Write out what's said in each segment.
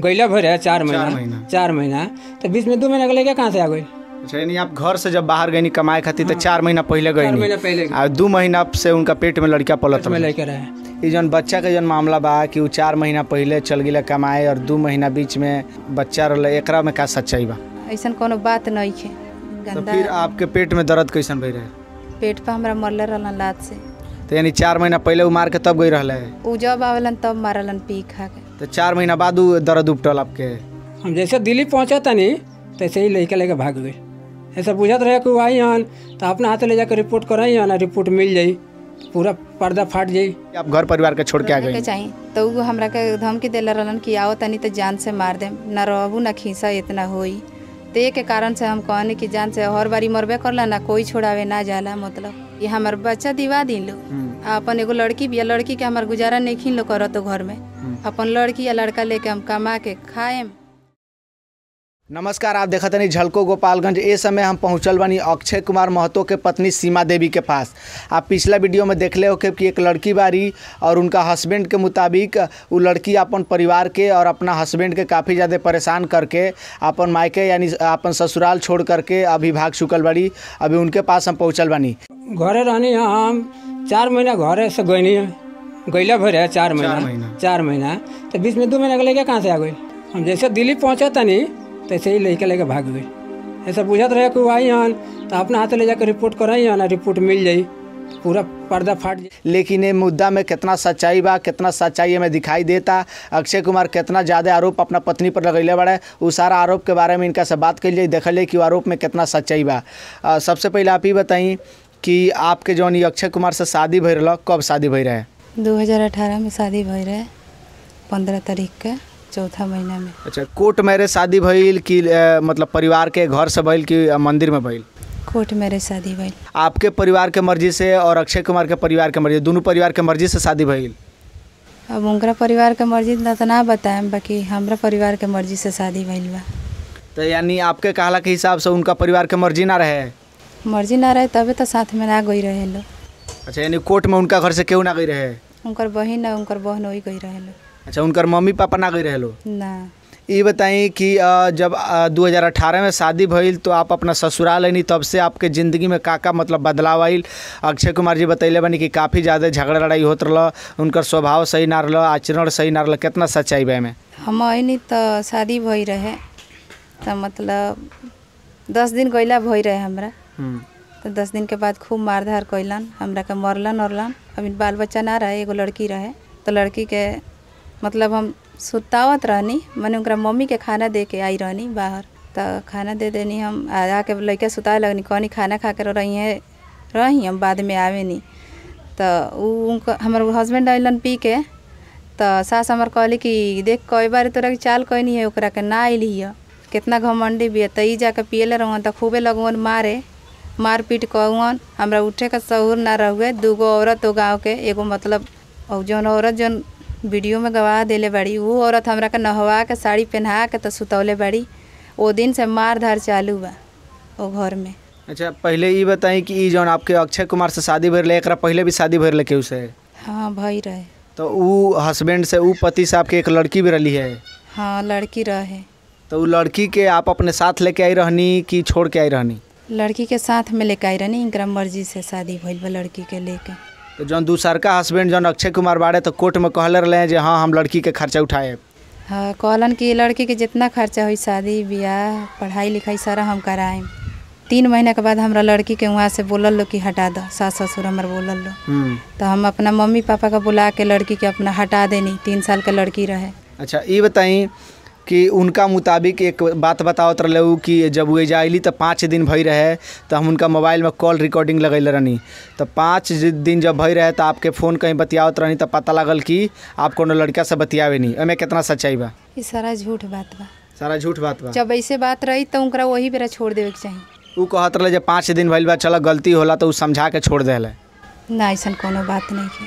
गैला भर है चार महीना चार महीना तो बीच में दो महीना गले कहाँ से आ गई अच्छा यानी आप घर से जब बाहर गई कमाए खाती तो हाँ। तो चार महीना पहले गई महीना पहले और दो महीना से उनका पेट में लड़का पलट में लड़का रहे ये जौन बच्चा के जो मामला बा कि वो चार महीना पहले चल गई कमाए और दो महीना बीच में बच्चा रहा एक में क्या सच्चाई बा ऐसा कोनो बात नहीं है तो फिर आपके पेट में दर्द कैसा भई रहे पेट पर हमारा मरल रहा लात से तो यानी चार महीना पहले वो मार के तब गई रहा है वो जब आवलन तब मारलन पी खा के तो चार महीना बाद दर्द उपटल आपके हम जैसे दिल्ली पहुँचा नहीं तैसे ही लेके लेके भाग गए ऐसा बुझा रहे कि वही हन तो अपना हाथ ले जाकर रिपोर्ट कराई हन रिपोर्ट मिल जाई तो पूरा पर्दा फाट जाई आप घर परिवार के छोड़ के आ गए चाहिए तो वो हमरा के धमकी दिला रहन कि आओ तनी तो जान से मार दे न रहू ना खींचा इतना हो तो के कारण से हम कहने कि जान से हर बारी मरबे कर ला ना कोई छोड़ावे ना जाला मतलब ये हमार बच्चा दिवा दिन लो हम्म। अपन एगो लड़की भी लड़की के हमार गुजारा नहीं खीन लो करो तो घर में हम्म। अपन लड़की या लड़का लेके हम कमा के खाएम नमस्कार आप देखते नहीं झलको गोपालगंज ए समय हम पहुंचल बनी अक्षय कुमार महतो के पत्नी सीमा देवी के पास आप पिछला वीडियो में देखले हो कि एक लड़की बारी और उनका हस्बैंड के मुताबिक वो लड़की अपन परिवार के और अपना हस्बैंड के काफ़ी ज़्यादा परेशान करके अपन मायके यानी अपन ससुराल छोड़ करके अभी भाग चुकल बड़ी अभी उनके पास हम पहुँचल बनी घर रहनी हम चार महीना घर से गई गैला है चार महीना चार महीना तो बीच में दो महीना के लेके कहाँ से आ गई हम जैसे दिल्ली पहुँचा तनी तो ऐसे ही लड़का लेकर भाग गई ऐसा बुझत रहे कोई आई हन तो अपना हाथ ले जाकर रिपोर्ट कराई हन रिपोर्ट मिल जाई पूरा पर्दा फाट लेकिन ये मुद्दा में कितना सच्चाई बा कितना सच्चाई हमें दिखाई देता अक्षय कुमार कितना ज़्यादा आरोप अपना पत्नी पर लगैले बड़ा वो सारा आरोप के बारे में इनका से बात कर जाए देखल कि आरोप में कितना सच्चाई बा सबसे पहले आप ही बताई कि आपके जौन अक्षय कुमार से शादी भर कब शादी भर रहे दो में शादी भर रहे पंद्रह तारीख के चौथा महीना में अच्छा कोर्ट मेरे शादी भइल कि मतलब परिवार के घर से भइल कि मंदिर में भइल कोर्ट मेरे शादी भइल आपके परिवार के मर्जी से और अक्षय कुमार के परिवार के मर्जी दोनों परिवार के मर्जी से शादी भइल अब उनका परिवार के मर्जी तो ना बताएं बाकी हमारा परिवार के मर्जी से शादी भइल बा तो यानी आपके कहला के हिसाब से उनका परिवार के मर्जी ना रहे मर्जी ना रहे तबे तो साथ में ना गई रहे लोग अच्छा यानी कोर्ट में उनका घर से क्यों ना गई रहे उनकर बहन और उनकर बहन वही गई रहे लोग अच्छा उनकर मम्मी पापा ना गई रहो ना ये बताई कि जब 2018 में शादी भइल तो आप अपना ससुराल आईनी तब से आपके ज़िंदगी में काका का मतलब बदलाव आई अक्षय कुमार जी बतैले बनी कि काफ़ी ज़्यादा झगड़ा लड़ाई होत रहा उनकर स्वभाव सही ना रहा आचरण सही ना रहा कितना सच्चाई बा में हम आईनी तो शादी भई रहे तो मतलब दस दिन गैला भई रहे हमारा हम्म। तो दस दिन के बाद खूब मार धार कैलन हमारा के मरलन उरलन अभी बाल बच्चा ना रहे एगो लड़की रहे तो लड़की के मतलब हम सुतावत रहनी मैंने मम्मी के खाना दे के आई रहनी बाहर तो खाना दे देनी हम आ के लड़का सुताए लगनी कहनी खाना खा कर रही हैं रही हम बाद में आवे नहीं तो हमारे हस्बैंड अलन पी के तो सास हमार कहली कि देख कई बार तोरा कि चाल कहनी है ओकरा के ना अली है कितना घमंडी भी है तो जाकर पियले रहन तो खूबे लगवन मारे मार पीट कहन हमारा उठे का शहूर ना रहुए दूगो औरत हो गाँव के एगो मतलब और जौन औरत जौन वीडियो में गवा दिले बड़ी वो औरत हमरा के नहवा के साड़ी पहना के तो सुतौले बड़ी वो दिन से मार धार चालू बा वो घर में अच्छा पहले ये बताई कि जो जौन आपके अक्षय कुमार से शादी ले एक पहले भी शादी ले के उसे हाँ भाई रहे तो वो हस्बैंड से वो पति से आपके एक लड़की भी रही है हाँ लड़की रहे तो वो लड़की के आप अपने साथ लेके आई रहनी कि छोड़ के आई रहनी लड़की के साथ में लेके आई रहनी इनका मर्जी से शादी भइल लड़की के लेके तो दूसर दूसरका हस्बैंड जो अक्षय कुमार बाड़े तो कोर्ट में कहले रहे हैं हाँ हम लड़की के खर्चा उठाए हाँ कहलन कि लड़की के जितना खर्चा हुई शादी ब्याह पढ़ाई लिखाई सारा हम कराएं तीन महीने के बाद हमारा लड़की के वहाँ से बोल लो कि हटा दो सास ससुर हमार बोलल लो हम्म। तो हम अपना मम्मी पापा का बुला के लड़की के अपना हटा देनी तीन साल का लड़की रहे अच्छा ये बताई कि उनका मुताबिक एक बात बताओ तरलू कि जब वे जाइली तो पाँच दिन भई रहे तो हम उनका मोबाइल में कॉल रिकॉर्डिंग लगे रहनी तो पाँच दिन जब भई रहे तो आपके फ़ोन कहीं बतियावत रहनी तो पता लगल कि आप को लड़का से बतियावे नहीं अमे कितना सच्चाई बा सारा झूठ बात बा सारा झूठ बात बा जब ऐसे बात रही तो उनका वही बेरा छोड़ देवे के चाहिए उ कहत रहे जब पाँच दिन भइल बा चलो गलती होला तो समझा के छोड़ दिल ना ऐसा कोनो बात नहीं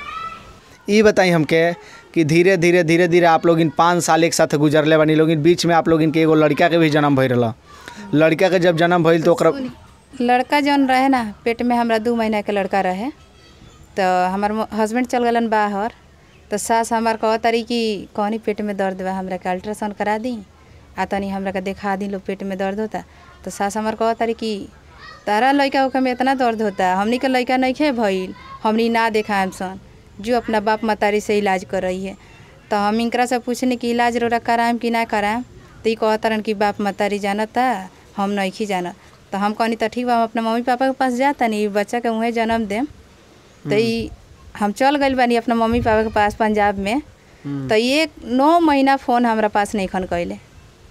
ये बताई हमके कि धीरे धीरे धीरे धीरे आप लोग इन पाँच साल एक साथ गुजरले बनी लोग इन बीच में आप लोग इनके एगो लड़का के भी जन्म भइल रहा लड़का के जब जन्म भइल तो लड़का जन रहे ना पेट में हमारा दू महीना के लड़का रहे तो हमार हस्बैंड चल गलन बाहर तो सास हमार कह तारी कि कहनी पेट में दर्द बा हमरा के अल्ट्रासाउंड करा दी आ तनी हमरा के देखा दी लोग पेट में दर्द होता तो सास हमार कह तारी कि तारा लड़का में इतना दर्द होता हमनी के लड़का नहीं खे भइल हमनी ना देखा सन जो अपना बाप मतारी से इलाज कर रही है तो हम इनकरा से पूछने कि इलाज रोरा कराएम कि ना कराएम तो ये कहतरन कि बाप मतारी जाना था हम नहीं जाना तो हम कहनी तो ठीक बा हम अपना मम्मी पापा के पास जाता नहीं बच्चा के वहीं जन्म देम तो ये हम चल गए बनी अपना मम्मी पापा के पास पंजाब में हम्म। तो ये नौ महीना फ़ोन हमारा पास नहीं खन कैले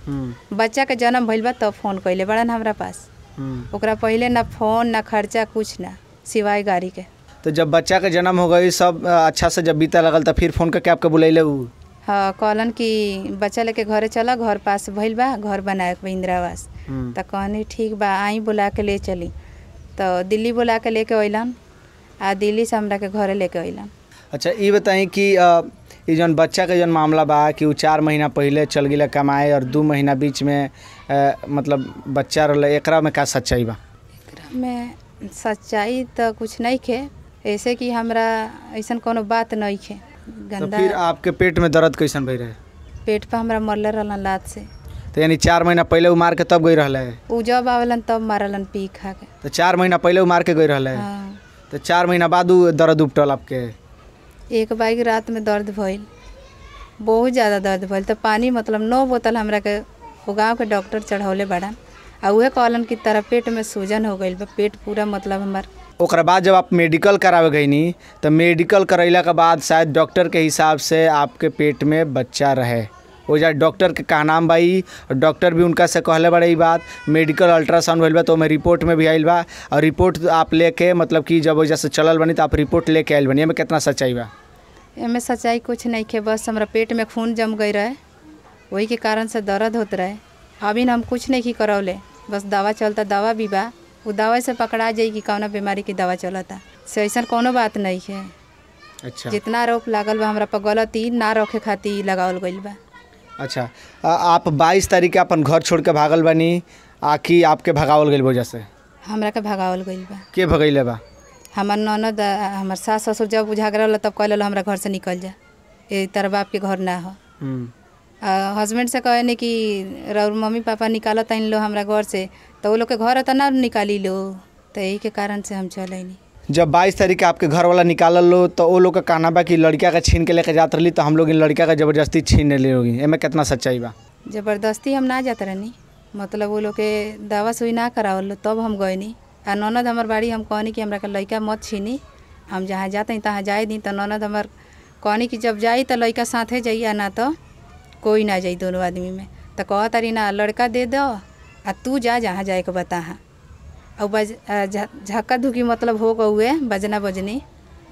हम्म। बच्चा के जन्म भैल बा तब तो फ़ोन कैले बड़न हमारा पास हम्म। ओकरा पहले ना फ़ोन ना खर्चा कुछ ना सिवाय गाड़ी के तो जब बच्चा के जन्म हो गई सब अच्छा से जब बीता लगल तो फिर फ़ोन करके आपके बुलैले उ हाँ कहलन कि बच्चा लेके घरे चला घर पास भैल बा घर बनाए इंदिरा आवास हम्म। तो कहनी ठीक बा आई बुला के ले चली तो दिल्ली बुला के लेके अलन आ दिल्ली से हमरा के घरे लेके अलन अच्छा ये बताई कि ये बच्चा के जो मामला बा कि वो चार महीना पहले चल गए कमाए और दो महीना बीच में आ, मतलब बच्चा रहा एक में का सच्चाई बा में सच्चाई तो कुछ नहीं है ऐसे कि हमरा ऐसा कोनो बात नहीं है गंदा तो फिर आपके पेट में दर्द कैसा भई रहे पेट पर हमरा मरल रहन लात से तो यानी चार महीना पहले वो मार के तब गई रहा है वो जब आवलन तब मारलन पी खा के तो चार महीना पहले वो मार के गई रहा है हाँ। तो चार महीना बाद दर्द उपटल आपके एक बाइक रात में दर्द भइल बहुत ज़्यादा दर्द भइल तो पानी मतलब नौ बोतल हमरा के गाँव के डॉक्टर चढ़ौले बड़ा आ वह कहलन कि तरह पेट में सूजन हो गई बा पेट पूरा मतलब हमार ओकर बाद जब आप मेडिकल करावे गई नी तो मेडिकल करैला के बाद शायद डॉक्टर के हिसाब से आपके पेट में बच्चा रहे जा डॉक्टर के कहनाम बाई डॉक्टर भी उनका से कहले बड़े बात मेडिकल अल्ट्रासाउंड भइल बा तो मैं रिपोर्ट में भी आइल बा और रिपोर्ट आप लेके मतलब कि जब वजह से चलल बनी तो आप रिपोर्ट लेके आइल बनी एमें कितना सच्चाई बा एमें सच्चाई कुछ नहीं है बस हमारा पेट में खून जम गई रहे वही के कारण से दर्द होते रहे अभी हम कुछ नहीं की करौले बस दवा चलता दवा भी बा वो दवाई से पकड़ा जाए कि कौन बीमारी की दवा चलता से ऐसा कोनो बात नहीं है अच्छा जितना रोक लागल बा हमरा पर गलत ही ना रोके खातिर लगावल गइल बा अच्छा आ, आप 22 तारीख के अपन घर छोड़ के भागल बनी आ कि आपके भगावल गइल वजह से हमरा के भगावल गइल बा के भगैले बा हमार ननद हमार सास ससुर जब बुझा होला तब कहले हमरा घर से निकल जा ए तरबाप के घर ना हो हम्म। हस्बैंड से कहने कि रउर मम्मी पापा निकाल तन लो हमारा घर से तो वो लोग के घर तो ना निकाली लो तो यही के कारण से हम चल जब बाईस तारीख आपके घर वाला निकाल लो तो वो लोग का कहना बा कि लड़का का छीन के लेके जात रही तो हम लोग इन लड़का का जबरदस्ती छीन ले होगी एमे कितना सच्चाई बा जबरदस्ती हम ना जात रहनी मतलब वो लोग के दवा सुई ना करावल तब हम हम गईनी आ ननद हमार बाड़ी हम कहनी कि हमारा लड़का मत छीनी हम जहाँ जाते तहाँ जाए दी तो ननद हमार कहनी कि जब जाई तो लड़का साथे जाइए ना तो कोई ना जाई दोनों आदमी में तो कह तारी ना लड़का दे दो आ तू जा जहाँ जाए के बता हाँ और बज झक्का धुकी मतलब हो गए बजना बजनी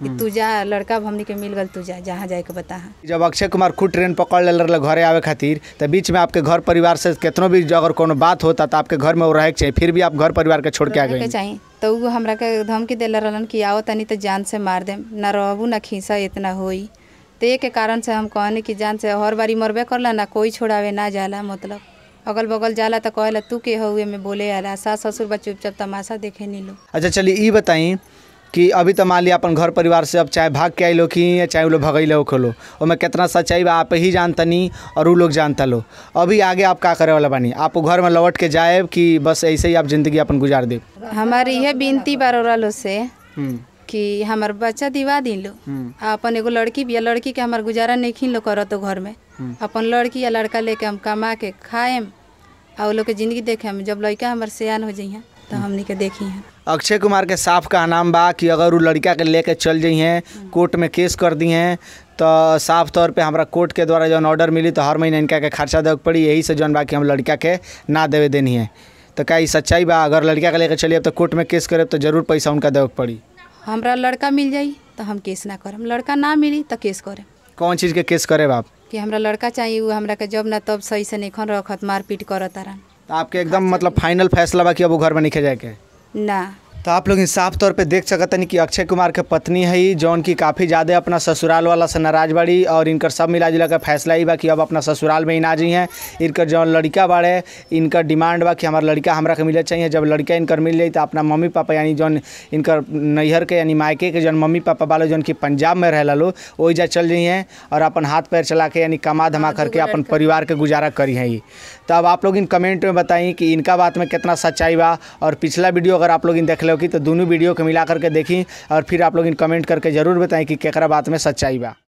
हम्म। तू जा लड़का हमने के मिल गल तू जा जहाँ जाए के बता हाँ। जब अक्षय कुमार खुद ट्रेन पकड़ ले रहा घरे आवे खातिर तो बीच में आपके घर परिवार से कितनों भी अगर कोनो बात होता तो आपके घर में वो रह चाहिए फिर भी आप घर परिवार के छोड़ के आ गए चाहिए तो वो के धमकी दिल रहन कि आओ तनी तो जान से मार दे ना रहू ना खींचा इतना होई ते तो के कारण से हम कहनी कि जान से हर बारी मरबे करला ना कोई छोड़ावे ना जाला मतलब अगल बगल जाला तो कहला तू के हुए में बोले आला सास ससुर बा चुपचाप तमाशा देखे नहीं लो अच्छा चलिए ये बताई कि अभी तो मान लिया अपन घर परिवार से अब चाहे भाग के आई लोग ही चाहे वो लोग भगे लो खोलो उसमें कितना सच्चाई बा आप ही जानता नहीं और वो लोग जानता लो अभी आगे आप का करे वाला बानी आप घर में लौट के जाए कि बस ऐसे ही आप जिंदगी अपन गुजार दे हमारी यह विनती बारोरा लो से हम्म। कि हमार बच्चा दिवा दिन लो हम्म। अपन एगो लड़की भी लड़की के हमार गुजारा नहीं खिन लो करो तो घर में हम्म। अपन लड़की या लड़का लेके हम कमा के खाएम और लोग के जिंदगी देखे हम जब लड़का हमारे सियान हो जाइए तो हम्म। हमने के देखी है अक्षय कुमार के साफ का नाम बा कि अगर वो लड़का के लेके चल जाइए कोर्ट में केस कर दी हैं तो साफ तौर पे हमारा कोर्ट के द्वारा जो ऑर्डर मिली तो हर महीने इनका के खर्चा देख पड़ी यही से जौन बा कि हम लड़का के ना देवे देनी है तो क्या ये सच्चाई बा अगर लड़का के लेकर चलिए तो कोर्ट में केस करे तो जरूर पैसा उनका देख पड़ी हमरा लड़का मिल जाए तो हम केस ना करम लड़का ना मिली तो केस करें कौन चीज़ के केस करे आप कि हमरा लड़का चाहिए वो हमरा के जब ना तब सही से निखन रखत मारपीट करत तारन आपके एकदम मतलब फाइनल फैसला बा कि अब घर में निखे जाए के ना तो आप लोग साफ तौर पे देख हैं कि अक्षय कुमार के पत्नी है जौन की काफ़ी ज़्यादा अपना ससुराल वाला से नाराज बड़ी और इनका सब मिला जुला का फैसला ही बा कि अब अपना ससुराल में ही ना जी हैं इनका जौन लड़का बड़े इनका डिमांड बा कि हमारा लड़का हमारा के मिले चाहिए जब लड़का इनका मिल जाए तो अपना मम्मी पापा यानी जौन इनका नैहर के यानी मायके के जौन मम्मी पापा वाले जौन की पंजाब में रह लो वही जा चल जाइए और अपन हाथ पैर चला के यानी कमा धमा हाँ, करके अपन परिवार के गुजारा करी हैं तो अब आप लोग इन कमेंट में बताई कि इनका बात में कितना सच्चाई बा और पिछला वीडियो अगर आप लोग इन देख लो की तो दोनों वीडियो को मिला करके देखी और फिर आप लोग इन कमेंट करके ज़रूर बताएं कि केकरा बात में सच्चाई बा